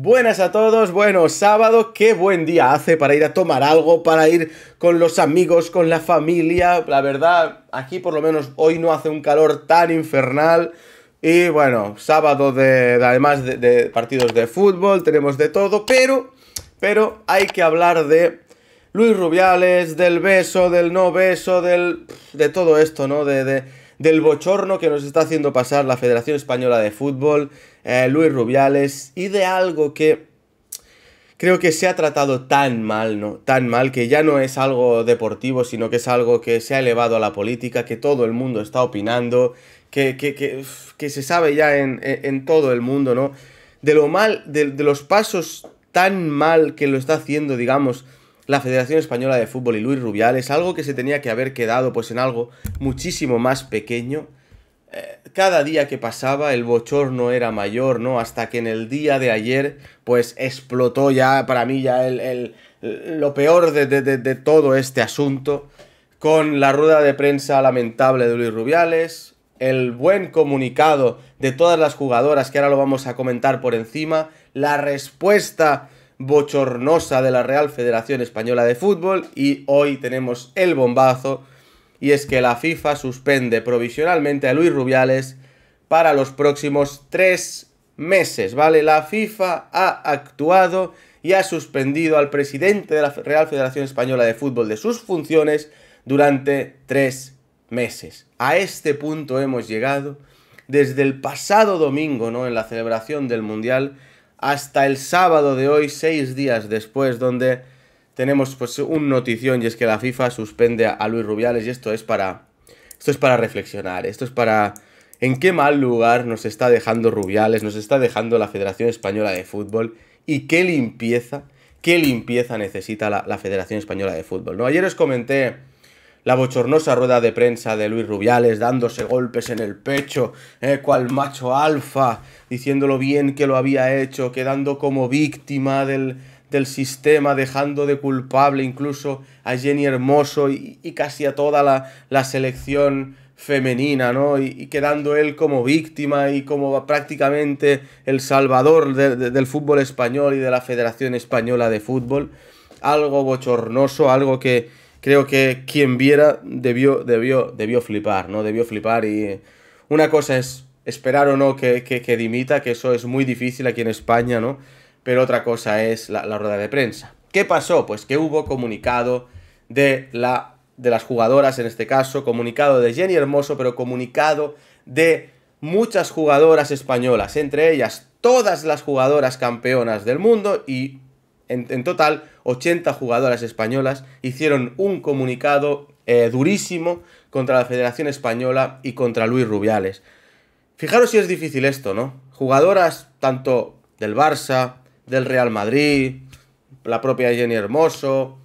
Buenas a todos, bueno, sábado, qué buen día hace para ir a tomar algo, para ir con los amigos, con la familia, la verdad, aquí por lo menos hoy no hace un calor tan infernal. Y bueno, sábado de, además de, de, partidos de fútbol, tenemos de todo, pero, pero hay que hablar de Luis Rubiales, del beso, del no beso, del, de todo esto, ¿no? de, de del bochorno que nos está haciendo pasar la Federación Española de Fútbol, eh, Luis Rubiales, y de algo que creo que se ha tratado tan mal, ¿no? Tan mal que ya no es algo deportivo, sino que es algo que se ha elevado a la política, que todo el mundo está opinando, que, se sabe ya en, todo el mundo, ¿no? De lo mal, de, de los pasos tan mal que lo está haciendo, digamos, la Federación Española de Fútbol y Luis Rubiales, algo que se tenía que haber quedado pues en algo muchísimo más pequeño. Eh, cada día que pasaba el bochorno era mayor, ¿no? Hasta que en el día de ayer pues explotó ya para mí ya lo peor de, de todo este asunto con la rueda de prensa lamentable de Luis Rubiales, el buen comunicado de todas las jugadoras, que ahora lo vamos a comentar por encima, la respuesta bochornosa de la Real Federación Española de Fútbol y hoy tenemos el bombazo y es que la FIFA suspende provisionalmente a Luis Rubiales para los próximos tres meses, ¿vale? La FIFA ha actuado y ha suspendido al presidente de la Real Federación Española de Fútbol de sus funciones durante tres meses. A este punto hemos llegado desde el pasado domingo, ¿no? En la celebración del Mundial hasta el sábado de hoy, seis días después, donde tenemos pues un notición y es que la FIFA suspende a Luis Rubiales y esto es para esto es para reflexionar, esto es para en qué mal lugar nos está dejando Rubiales, nos está dejando la Federación Española de Fútbol y qué limpieza, qué limpieza necesita la, Federación Española de Fútbol. ¿no? Ayer os comenté la bochornosa rueda de prensa de Luis Rubiales dándose golpes en el pecho, eh, cual macho alfa, diciéndolo bien que lo había hecho, quedando como víctima del, sistema, dejando de culpable incluso a Jenny Hermoso y, casi a toda la, la selección femenina, ¿no? Y, quedando él como víctima y como prácticamente el salvador del fútbol español y de la Federación Española de Fútbol. Algo bochornoso, algo que, creo que quien viera debió, debió, debió flipar, ¿no? Debió flipar y una cosa es esperar o no que, dimita, que eso es muy difícil aquí en España, ¿no? Pero otra cosa es la, rueda de prensa. ¿Qué pasó? Pues que hubo comunicado de, la, de las jugadoras en este caso, comunicado de Jenny Hermoso, pero comunicado de muchas jugadoras españolas, entre ellas todas las jugadoras campeonas del mundo y en, total, 80 jugadoras españolas hicieron un comunicado eh, durísimo contra la Federación Española y contra Luis Rubiales. Fijaros si es difícil esto, ¿no? Jugadoras tanto del Barça, del Real Madrid, la propia Jenny Hermoso,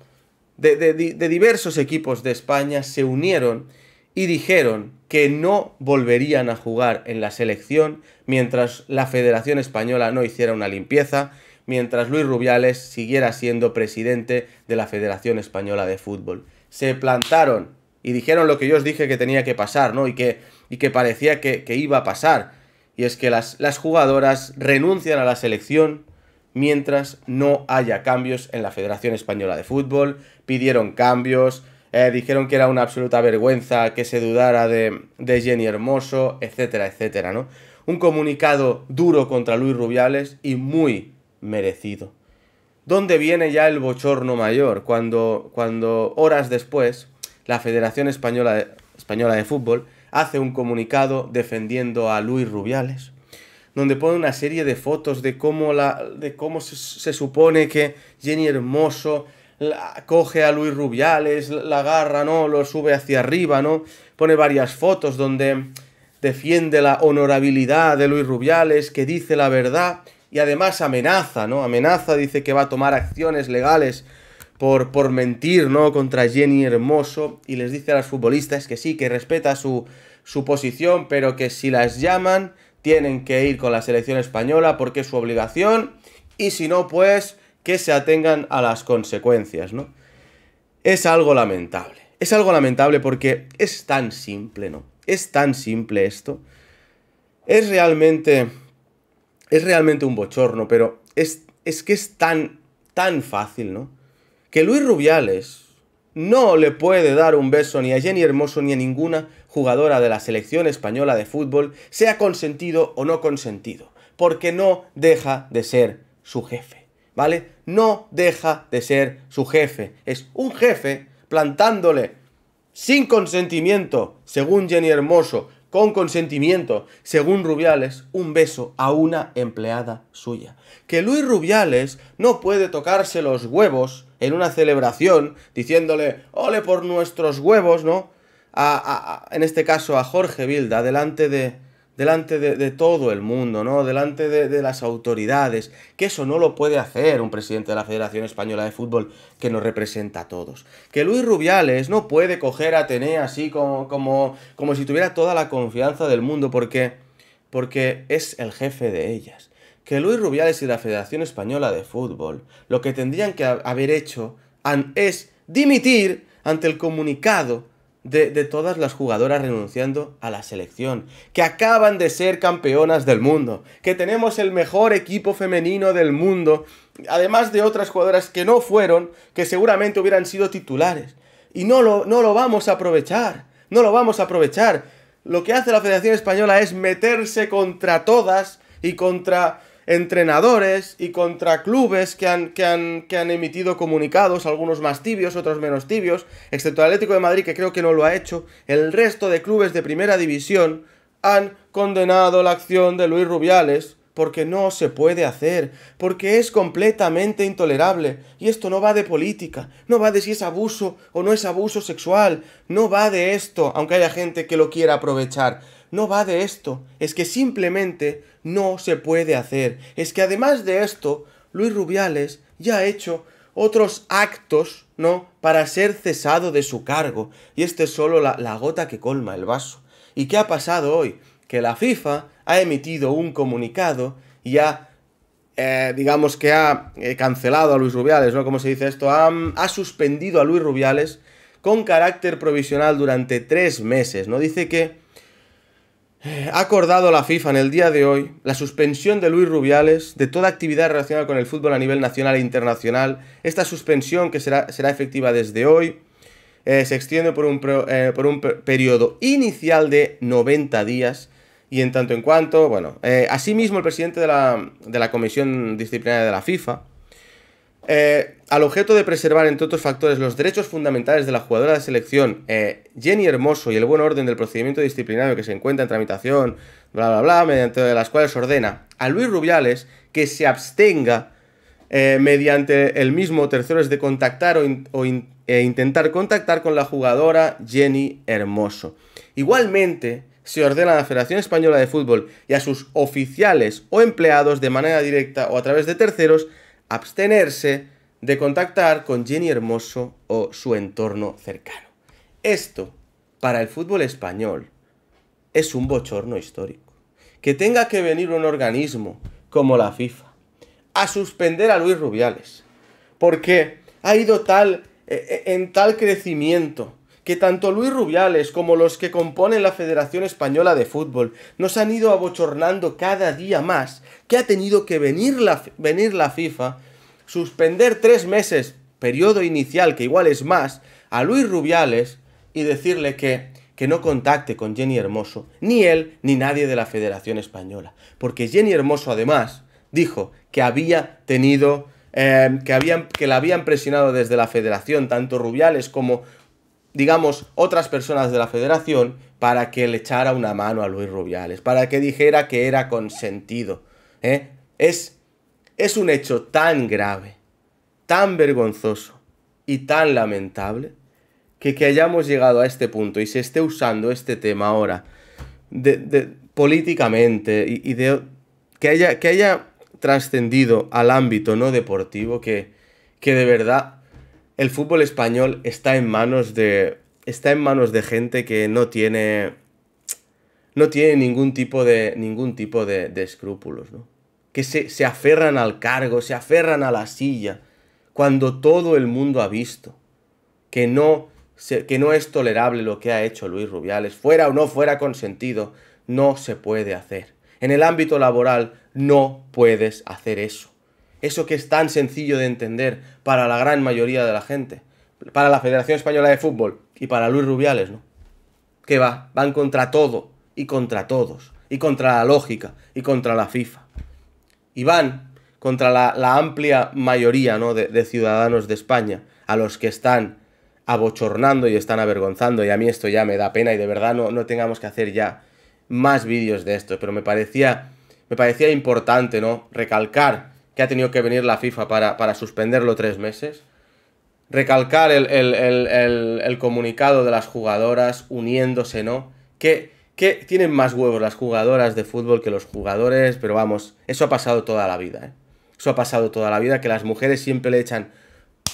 de, diversos equipos de España se unieron y dijeron que no volverían a jugar en la selección mientras la Federación Española no hiciera una limpieza mientras Luis Rubiales siguiera siendo presidente de la Federación Española de Fútbol. Se plantaron y dijeron lo que yo os dije que tenía que pasar, ¿no? Y que, y que parecía que, iba a pasar. Y es que las, las jugadoras renuncian a la selección mientras no haya cambios en la Federación Española de Fútbol. Pidieron cambios, eh, dijeron que era una absoluta vergüenza que se dudara de, de Jenny Hermoso, etcétera, etcétera, ¿no? Un comunicado duro contra Luis Rubiales y muy, merecido. ¿Dónde viene ya el bochorno mayor? Cuando, cuando horas después la Federación Española de, Española de Fútbol hace un comunicado defendiendo a Luis Rubiales, donde pone una serie de fotos de cómo, la, de cómo se, supone que Jenny Hermoso coge a Luis Rubiales, la agarra, ¿no? Lo sube hacia arriba, ¿no? Pone varias fotos donde defiende la honorabilidad de Luis Rubiales, que dice la verdad, y además amenaza, ¿no? Amenaza, dice que va a tomar acciones legales por, por mentir, ¿no? Contra Jenny Hermoso y les dice a las futbolistas que sí, que respeta su, su posición, pero que si las llaman tienen que ir con la selección española porque es su obligación y si no, pues que se atengan a las consecuencias, ¿no? Es algo lamentable. Es algo lamentable porque es tan simple, ¿no? Es tan simple esto. Es realmente es realmente un bochorno, pero es, que es tan, tan fácil, ¿no? Que Luis Rubiales no le puede dar un beso ni a Jenny Hermoso ni a ninguna jugadora de la selección española de fútbol, sea consentido o no consentido, porque no deja de ser su jefe, ¿vale? No deja de ser su jefe. Es un jefe plantándole sin consentimiento, según Jenny Hermoso, con consentimiento, según Rubiales, un beso a una empleada suya. Que Luis Rubiales no puede tocarse los huevos en una celebración diciéndole, ole por nuestros huevos, ¿no? en este caso a Jorge Vilda, delante de delante de, todo el mundo, ¿no? Delante de, las autoridades, que eso no lo puede hacer un presidente de la Federación Española de Fútbol que nos representa a todos. Que Luis Rubiales no puede coger a Atenea así como, como, como si tuviera toda la confianza del mundo, porque, porque es el jefe de ellas. Que Luis Rubiales y la Federación Española de Fútbol lo que tendrían que haber hecho es dimitir ante el comunicado de, todas las jugadoras renunciando a la selección, que acaban de ser campeonas del mundo, que tenemos el mejor equipo femenino del mundo, además de otras jugadoras que no fueron, que seguramente hubieran sido titulares. Y no lo, no lo vamos a aprovechar, no lo vamos a aprovechar. Lo que hace la Federación Española es meterse contra todas y contra entrenadores y contra clubes que han, que han, emitido comunicados, algunos más tibios, otros menos tibios, excepto el Atlético de Madrid que creo que no lo ha hecho, el resto de clubes de primera división han condenado la acción de Luis Rubiales porque no se puede hacer, porque es completamente intolerable. Y esto no va de política, no va de si es abuso o no es abuso sexual, no va de esto, aunque haya gente que lo quiera aprovechar no va de esto, es que simplemente no se puede hacer. Es que además de esto, Luis Rubiales ya ha hecho otros actos, ¿no? Para ser cesado de su cargo. Y este es solo la, gota que colma el vaso. ¿Y qué ha pasado hoy? Que la FIFA ha emitido un comunicado y ha eh, digamos que ha eh, cancelado a Luis Rubiales, ¿no? ¿Cómo se dice esto? Ha, ha, suspendido a Luis Rubiales con carácter provisional durante tres meses, ¿no? Dice que ha acordado la FIFA en el día de hoy la suspensión de Luis Rubiales de toda actividad relacionada con el fútbol a nivel nacional e internacional. Esta suspensión que será, será efectiva desde hoy eh, se extiende por un, eh, periodo inicial de 90 días. Y en tanto en cuanto, bueno, eh, asimismo el presidente de la, de la Comisión Disciplinaria de la FIFA al objeto de preservar, entre otros factores, los derechos fundamentales de la jugadora de selección, eh, Jenny Hermoso, y el buen orden del procedimiento disciplinario que se encuentra en tramitación, bla, bla, bla, mediante las cuales ordena a Luis Rubiales que se abstenga eh, mediante el mismo tercero de contactar o, eh, intentar contactar con la jugadora Jenny Hermoso. Igualmente, se ordena a la Federación Española de Fútbol y a sus oficiales o empleados de manera directa o a través de terceros abstenerse de contactar con Jenny Hermoso o su entorno cercano. Esto, para el fútbol español, es un bochorno histórico. Que tenga que venir un organismo como la FIFA a suspender a Luis Rubiales, porque ha ido tal eh, eh, en tal crecimiento que tanto Luis Rubiales como los que componen la Federación Española de Fútbol nos han ido abochornando cada día más, que ha tenido que venir la, venir la FIFA suspender tres meses, periodo inicial que igual es más, a Luis Rubiales y decirle que, que no contacte con Jenny Hermoso, ni él ni nadie de la Federación Española. Porque Jenny Hermoso además dijo que había tenido... Eh, que, habían, que la habían presionado desde la federación, tanto Rubiales como, digamos, otras personas de la federación, para que le echara una mano a Luis Rubiales, para que dijera que era consentido. ¿eh? Es es un hecho tan grave, tan vergonzoso y tan lamentable que, hayamos llegado a este punto y se esté usando este tema ahora de, políticamente y, que haya, que haya trascendido al ámbito no deportivo que, que de verdad el fútbol español está en manos de está en manos de gente que no tiene no tiene ningún tipo de ningún tipo de, de escrúpulos, ¿no? que se, aferran al cargo, se aferran a la silla, cuando todo el mundo ha visto que no, que no es tolerable lo que ha hecho Luis Rubiales, fuera o no fuera consentido, no se puede hacer. En el ámbito laboral no puedes hacer eso. Eso que es tan sencillo de entender para la gran mayoría de la gente, para la Federación Española de Fútbol y para Luis Rubiales, ¿no? Que va, van contra todo y contra todos, y contra la lógica y contra la FIFA y van contra la, amplia mayoría ¿no? de, ciudadanos de España, a los que están abochornando y están avergonzando y a mí esto ya me da pena y de verdad no, no tengamos que hacer ya más vídeos de esto, pero me parecía, me parecía importante, ¿no? Recalcar que ha tenido que venir la FIFA para, suspenderlo tres meses, recalcar el, comunicado de las jugadoras uniéndose, ¿no? Que que tienen más huevos las jugadoras de fútbol que los jugadores, pero vamos, eso ha pasado toda la vida. ¿eh? Eso ha pasado toda la vida, que las mujeres siempre le echan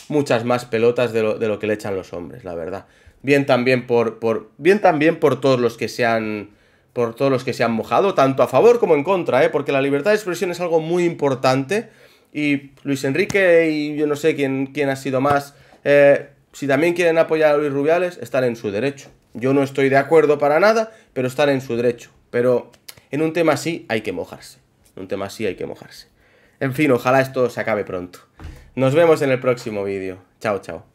muchas más pelotas de lo, que le echan los hombres, la verdad. Bien también por, por, bien también por todos los que se han por todos los que se han mojado, tanto a favor como en contra, ¿eh? porque la libertad de expresión es algo muy importante y Luis Enrique y yo no sé quién, quién ha sido más, eh, si también quieren apoyar a Luis Rubiales, están en su derecho. Yo no estoy de acuerdo para nada, pero estar en su derecho. Pero en un tema así hay que mojarse. En un tema así hay que mojarse. En fin, ojalá esto se acabe pronto. Nos vemos en el próximo vídeo. Chao, chao.